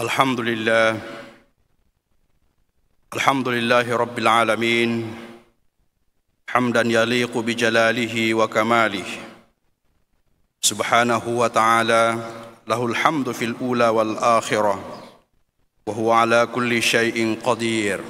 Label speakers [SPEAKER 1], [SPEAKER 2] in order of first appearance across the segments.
[SPEAKER 1] الحمد لله الحمد لله رب العالمين حمدا يليق بجلاله وكماله سبحانه وتعالى له الحمد في الأولى والآخرة وهو على كل شيء قدير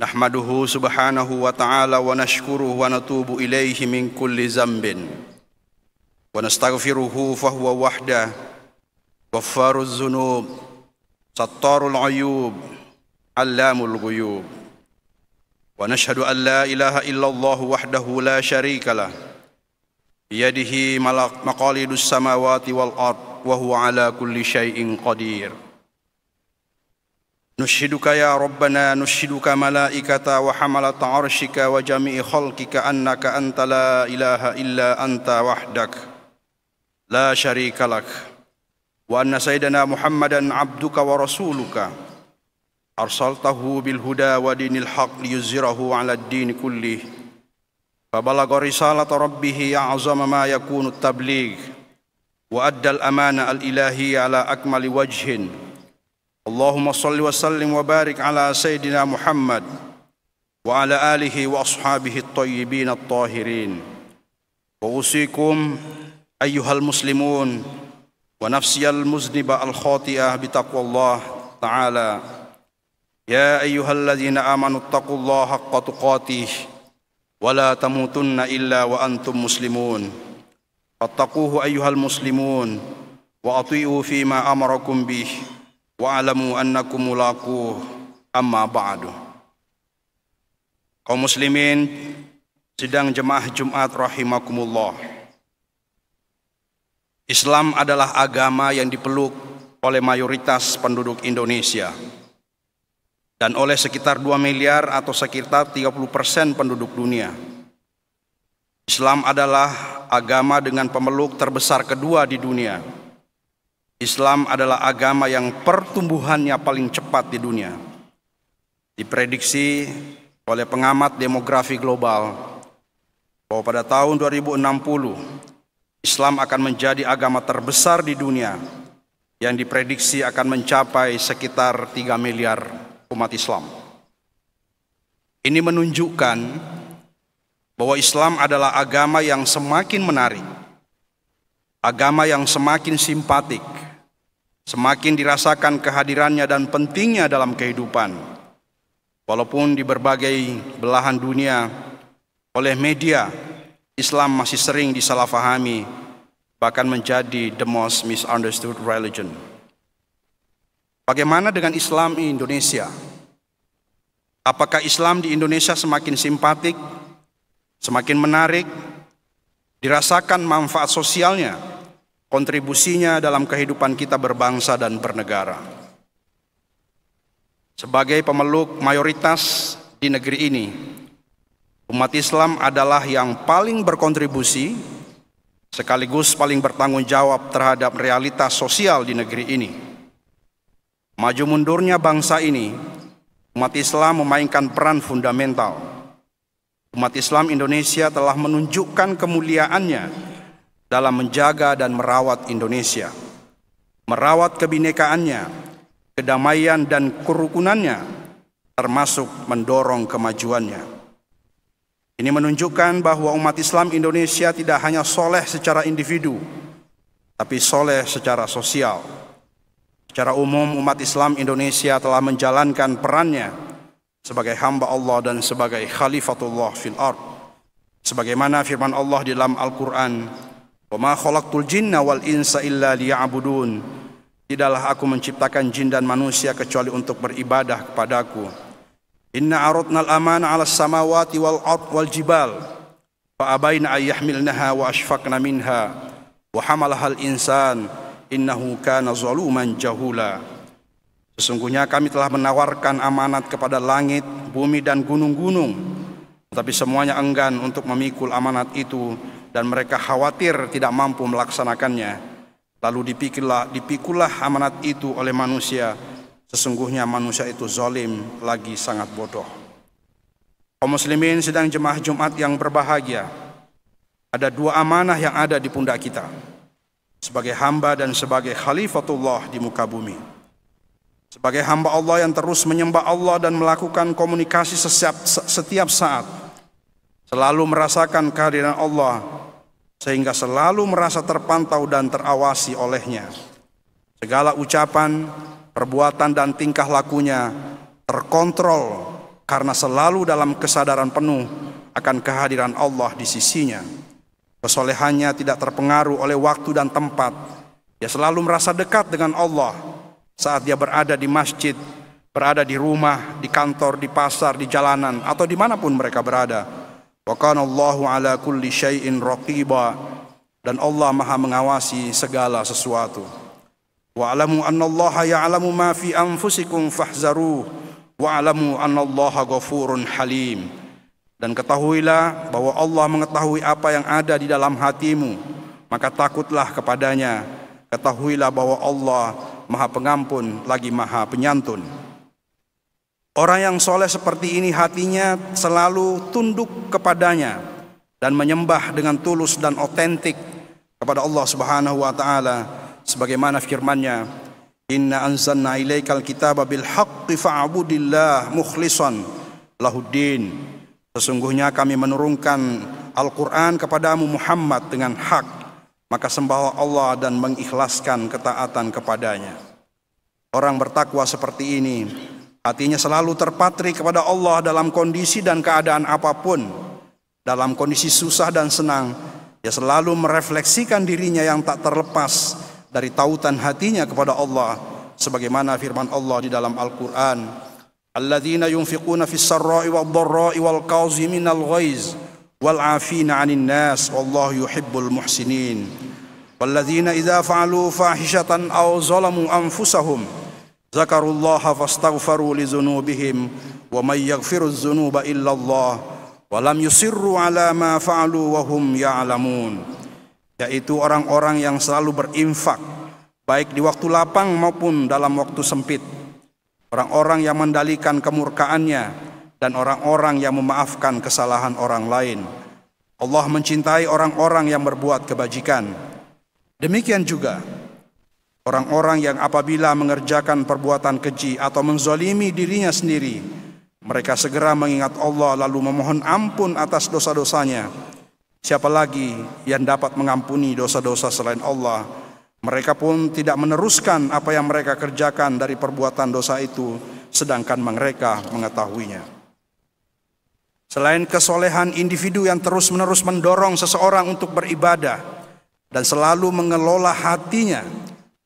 [SPEAKER 1] نحمده سبحانه وتعالى ونشكره ونتوب إليه من كل ذنب ونستغفره فهو وحده غفار الذنوب ستار العيوب علام الغيوب ونشهد أن لا إله إلا الله وحده لا شريك له بيده مقاليد السماوات والأرض وهو على كل شيء قدير نشهدك يا ربنا نشهدك ملائكة وحملة عرشك وجميع خلقك أنك أنت لا إله إلا أنت وحدك لا شريك لك وأن سيدنا محمدا عبدك ورسولك أرسلته بالهدى ودين الحق ليزهره على الدين كله فبلغ رسالة ربه أعظم ما يكون التبليغ وأدى الأمانة الإلهية على أكمل وجه اللهم صل وسلم وبارك على سيدنا محمد وعلى آله وأصحابه الطيبين الطاهرين وأوصيكم أيها المسلمون ونفسي المذنب الخاطئة بتقوى الله تعالى يا أيها الذين آمنوا اتقوا الله حق تقاته ولا تموتن إلا وأنتم مسلمون فاتقوه أيها المسلمون وأطيعوا فيما أمركم به واعلموا أنكم ملاقوه أما بعد kaum muslimin sidang jemaah Jumat rahimakumullah Islam adalah agama yang dipeluk oleh mayoritas penduduk Indonesia dan oleh sekitar 2 miliar atau sekitar 30 persen penduduk dunia. Islam adalah agama dengan pemeluk terbesar kedua di dunia. Islam adalah agama yang pertumbuhannya paling cepat di dunia. Diprediksi oleh pengamat demografi global bahwa pada tahun 2060 Islam akan menjadi agama terbesar di dunia yang diprediksi akan mencapai sekitar 3 miliar umat Islam. Ini menunjukkan bahwa Islam adalah agama yang semakin menarik, agama yang semakin simpatik, semakin dirasakan kehadirannya dan pentingnya dalam kehidupan. Walaupun di berbagai belahan dunia oleh media Islam masih sering disalahfahami, bahkan menjadi the most misunderstood religion. Bagaimana dengan Islam di Indonesia? Apakah Islam di Indonesia semakin simpatik, semakin menarik, dirasakan manfaat sosialnya, kontribusinya dalam kehidupan kita berbangsa dan bernegara? Sebagai pemeluk mayoritas di negeri ini, Umat Islam adalah yang paling berkontribusi sekaligus paling bertanggung jawab terhadap realitas sosial di negeri ini. Maju mundurnya bangsa ini, umat Islam memainkan peran fundamental. Umat Islam Indonesia telah menunjukkan kemuliaannya dalam menjaga dan merawat Indonesia. Merawat kebinekaannya, kedamaian dan kerukunannya, termasuk mendorong kemajuannya. Ini menunjukkan bahwa umat Islam Indonesia tidak hanya soleh secara individu, tapi soleh secara sosial. Secara umum umat Islam Indonesia telah menjalankan perannya sebagai hamba Allah dan sebagai khalifatullah fil ard. Sebagaimana firman Allah di dalam Al-Quran, وَمَا خَلَقْتُ الْجِنَّ وَالْإِنسَ إِلَّا لِيَعْبُدُونَ Tidaklah aku menciptakan jin dan manusia kecuali untuk beribadah kepadaku. Inna aradna al-amana 'ala samawati wal ard wal jibal fa abaina ay yahmilnaha wa ashfaqna minha wa hamalaha al-insan innahu kana zaluman jahula. Sesungguhnya kami telah menawarkan amanat kepada langit, bumi dan gunung-gunung, tapi semuanya enggan untuk memikul amanat itu dan mereka khawatir tidak mampu melaksanakannya. Lalu dipikullah, dipikullah amanat itu oleh manusia Sesungguhnya manusia itu zalim lagi sangat bodoh. Kaum muslimin sedang jemaah Jumat yang berbahagia. Ada dua amanah yang ada di pundak kita. Sebagai hamba dan sebagai khalifatullah di muka bumi. Sebagai hamba Allah yang terus menyembah Allah dan melakukan komunikasi setiap, setiap saat. Selalu merasakan kehadiran Allah sehingga selalu merasa terpantau dan terawasi olehnya. Segala ucapan, perbuatan dan tingkah lakunya terkontrol karena selalu dalam kesadaran penuh akan kehadiran Allah di sisinya. Kesolehannya tidak terpengaruh oleh waktu dan tempat. Dia selalu merasa dekat dengan Allah saat dia berada di masjid, berada di rumah, di kantor, di pasar, di jalanan, atau dimanapun mereka berada. Wa Allahu ala kulli syai'in raqiba. Dan Allah maha mengawasi segala sesuatu. Wa'lamu anna Allah ya'lamu ma fi anfusikum fahzaruh. Wa'lamu anna Allah ghafurun halim. Dan ketahuilah bahwa Allah mengetahui apa yang ada di dalam hatimu. Maka takutlah kepadanya. Ketahuilah bahwa Allah maha pengampun lagi maha penyantun. Orang yang soleh seperti ini hatinya selalu tunduk kepadanya dan menyembah dengan tulus dan otentik kepada Allah Subhanahu wa taala sebagaimana firman-Nya Inna anzalna ilaikal kitaba bil haqqi fa'budillah mukhlishan lahuddin Sesungguhnya kami menurunkan Al-Qur'an kepadamu Muhammad dengan hak maka sembahlah Allah dan mengikhlaskan ketaatan kepadanya Orang bertakwa seperti ini hatinya selalu terpatri kepada Allah dalam kondisi dan keadaan apapun dalam kondisi susah dan senang dia selalu merefleksikan dirinya yang tak terlepas dari tautan hatinya kepada Allah sebagaimana firman Allah di dalam Al-Qur'an alladzina yunfiquna fis sarra'i wad dharra'i wal kazimin ghaiz wal 'afina 'anil nas wallahu yuhibbul muhsinin walladzina idza fa'alu fahishatan aw zalamu anfusahum zakarullaha fastaghfaru li dzunubihim wa may yaghfirudz dzunuba illa yaitu orang-orang yang selalu berinfak, baik di waktu lapang maupun dalam waktu sempit. Orang-orang yang mendalikan kemurkaannya dan orang-orang yang memaafkan kesalahan orang lain. Allah mencintai orang-orang yang berbuat kebajikan. Demikian juga orang-orang yang apabila mengerjakan perbuatan keji atau menzolimi dirinya sendiri, mereka segera mengingat Allah lalu memohon ampun atas dosa-dosanya Siapa lagi yang dapat mengampuni dosa-dosa selain Allah? Mereka pun tidak meneruskan apa yang mereka kerjakan dari perbuatan dosa itu, sedangkan mereka mengetahuinya. Selain kesolehan individu yang terus-menerus mendorong seseorang untuk beribadah dan selalu mengelola hatinya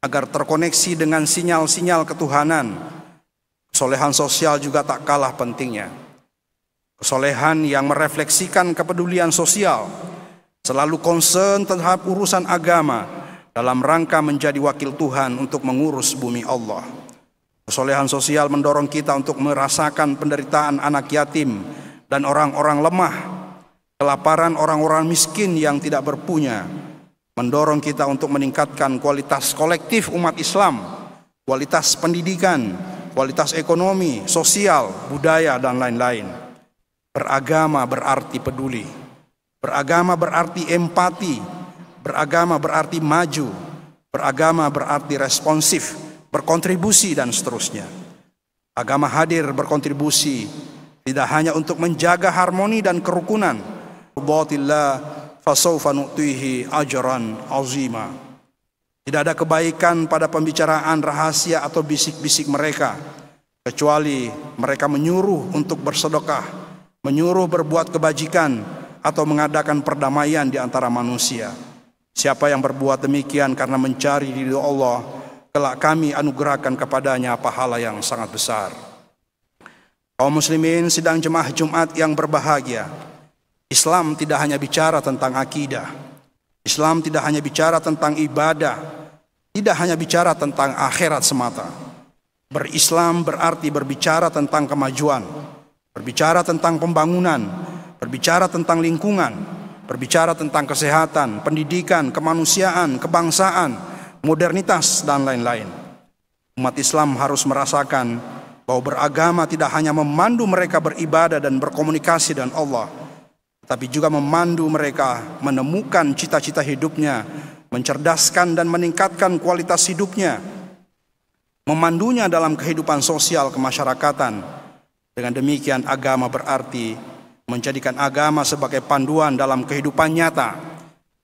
[SPEAKER 1] agar terkoneksi dengan sinyal-sinyal ketuhanan, kesolehan sosial juga tak kalah pentingnya. Kesolehan yang merefleksikan kepedulian sosial, selalu konsen terhadap urusan agama dalam rangka menjadi wakil Tuhan untuk mengurus bumi Allah. Kesolehan sosial mendorong kita untuk merasakan penderitaan anak yatim dan orang-orang lemah, kelaparan orang-orang miskin yang tidak berpunya, mendorong kita untuk meningkatkan kualitas kolektif umat Islam, kualitas pendidikan, kualitas ekonomi, sosial, budaya, dan lain-lain. Beragama berarti peduli. Beragama berarti empati. Beragama berarti maju. Beragama berarti responsif, berkontribusi dan seterusnya. Agama hadir berkontribusi tidak hanya untuk menjaga harmoni dan kerukunan. Ridhatillah fasawfa nu'tihi ajaran azima. Tidak ada kebaikan pada pembicaraan rahasia atau bisik-bisik mereka kecuali mereka menyuruh untuk bersedekah menyuruh berbuat kebajikan atau mengadakan perdamaian di antara manusia. Siapa yang berbuat demikian karena mencari ridho Allah, kelak kami anugerahkan kepadanya pahala yang sangat besar. Kaum muslimin sedang jemaah Jumat yang berbahagia. Islam tidak hanya bicara tentang akidah. Islam tidak hanya bicara tentang ibadah. Tidak hanya bicara tentang akhirat semata. Berislam berarti berbicara tentang kemajuan, berbicara tentang pembangunan, berbicara tentang lingkungan, berbicara tentang kesehatan, pendidikan, kemanusiaan, kebangsaan, modernitas, dan lain-lain. Umat Islam harus merasakan bahwa beragama tidak hanya memandu mereka beribadah dan berkomunikasi dengan Allah, tapi juga memandu mereka menemukan cita-cita hidupnya, mencerdaskan dan meningkatkan kualitas hidupnya, memandunya dalam kehidupan sosial kemasyarakatan, dengan demikian agama berarti menjadikan agama sebagai panduan dalam kehidupan nyata,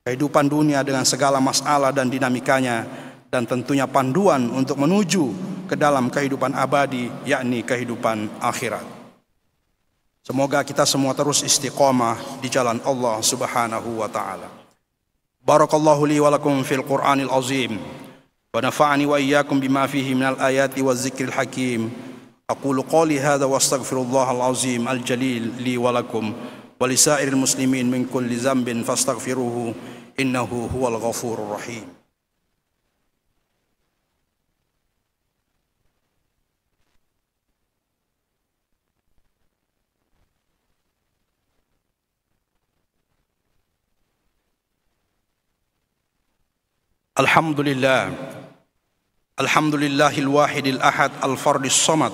[SPEAKER 1] kehidupan dunia dengan segala masalah dan dinamikanya, dan tentunya panduan untuk menuju ke dalam kehidupan abadi, yakni kehidupan akhirat. Semoga kita semua terus istiqomah di jalan Allah Subhanahu wa taala. Barakallahu li wa fil Qur'anil azim wa nafa'ani wa iyyakum bima fihi minal ayati wa zikril hakim. أقول قولي هذا وأستغفر الله العظيم الجليل لي ولكم ولسائر المسلمين من كل ذنب فاستغفروه إنه هو الغفور الرحيم الحمد لله الحمد لله الواحد الأحد الفرد الصمد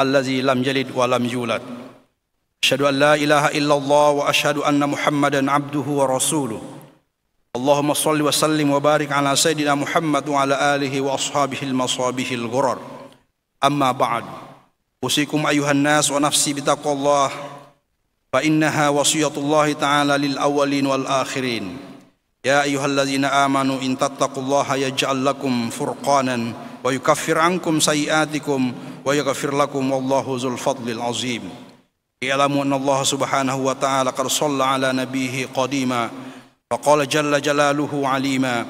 [SPEAKER 1] الذي لم يلد ولم يولد أشهد أن لا إله إلا الله وأشهد أن محمدا عبده ورسوله اللهم صل وسلم وبارك على سيدنا محمد وعلى آله وأصحابه المصابيح الغرر أما بعد أوصيكم أيها الناس ونفسي بتقوى الله فإنها وصية الله تعالى للأولين والآخرين يا أيها الذين آمنوا إن تتقوا الله يجعل لكم فرقانا ويكفر عنكم سيئاتكم ويغفر لكم والله ذو الفضل العظيم اعلموا أن الله سبحانه وتعالى قد صلى على نبيه قديما فقال جل جلاله عليما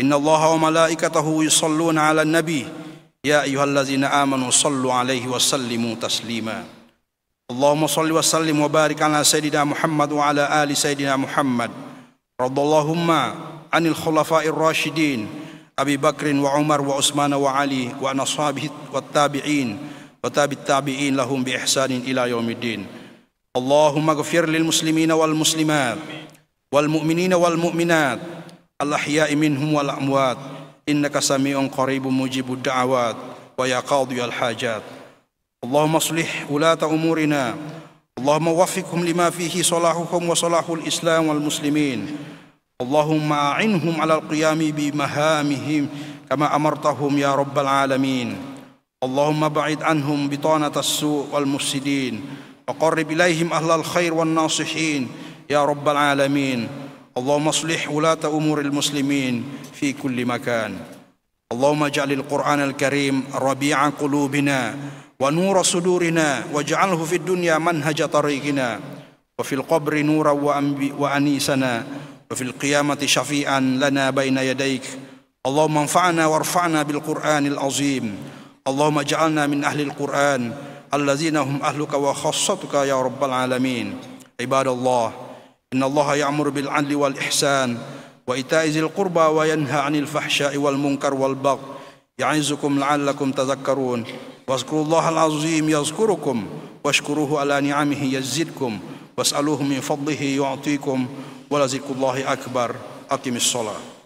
[SPEAKER 1] إن الله وملائكته يصلون على النبي يا أيها الذين آمنوا صلوا عليه وسلموا تسليما اللهم صل وسلم وبارك على سيدنا محمد وعلى آل سيدنا محمد رضى اللهم عن الخلفاء الراشدين أبي بكر وعمر وعثمان وعلي وعن أصحابه والتابعين وتابع التابعين لهم بإحسان إلى يوم الدين اللهم اغفر للمسلمين والمسلمات والمؤمنين والمؤمنات الأحياء منهم والأموات إنك سميع قريب مجيب الدعوات ويا قاضي الحاجات اللهم اصلح ولاة أمورنا اللهم وفقهم لما فيه صلاحهم وصلاح الإسلام والمسلمين اللهم أعنهم على القيام بمهامهم كما أمرتهم يا رب العالمين اللهم بعد عنهم بطانة السوء والمفسدين وقرب إليهم أهل الخير والناصحين يا رب العالمين اللهم اصلح ولاة أمور المسلمين في كل مكان اللهم اجعل القرآن الكريم ربيع قلوبنا ونور صدورنا واجعله في الدنيا منهج طريقنا وفي القبر نورا وأنيسنا وفي القيامة شفيعا لنا بين يديك اللهم انفعنا وارفعنا بالقرآن العظيم اللهم اجعلنا من أهل القرآن الذين هم أهلك وخاصتك يا رب العالمين عباد الله إن الله يأمر بالعدل والإحسان وإيتاء ذي القربى وينهى عن الفحشاء والمنكر والبغي يعظكم لعلكم تذكرون واذكروا الله العظيم يذكركم واشكروه على نعمه يزدكم واسألوه من فضله يعطيكم ولذكر الله أكبر أقم الصلاة